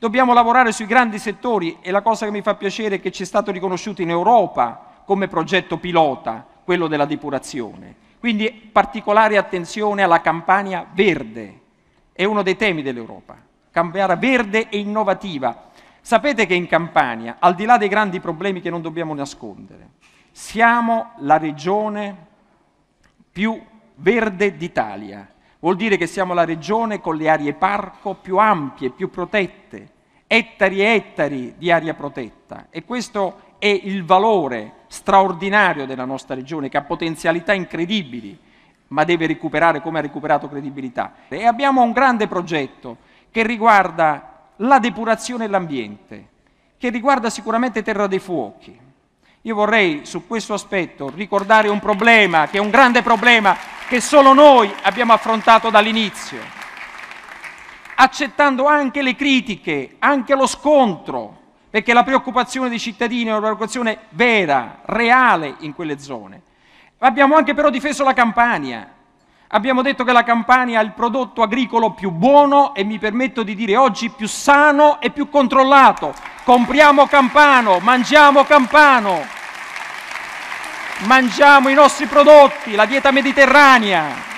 Dobbiamo lavorare sui grandi settori e la cosa che mi fa piacere è che ci è stato riconosciuto in Europa come progetto pilota quello della depurazione. Quindi particolare attenzione alla campagna verde, è uno dei temi dell'Europa, campagna verde e innovativa. Sapete che in Campania, al di là dei grandi problemi che non dobbiamo nascondere, siamo la regione più verde d'Italia Vuol dire che siamo la regione con le aree parco più ampie, più protette, ettari e ettari di aria protetta. E questo è il valore straordinario della nostra regione, che ha potenzialità incredibili, ma deve recuperare come ha recuperato credibilità. E abbiamo un grande progetto che riguarda la depurazione e l'ambiente, che riguarda sicuramente Terra dei Fuochi. Io vorrei su questo aspetto ricordare un problema che è un grande problema che solo noi abbiamo affrontato dall'inizio, accettando anche le critiche, anche lo scontro, perché la preoccupazione dei cittadini è una preoccupazione vera, reale in quelle zone. Abbiamo anche però difeso la Campania. Abbiamo detto che la Campania ha il prodotto agricolo più buono e mi permetto di dire oggi più sano e più controllato. Compriamo campano, mangiamo campano mangiamo i nostri prodotti, la dieta mediterranea.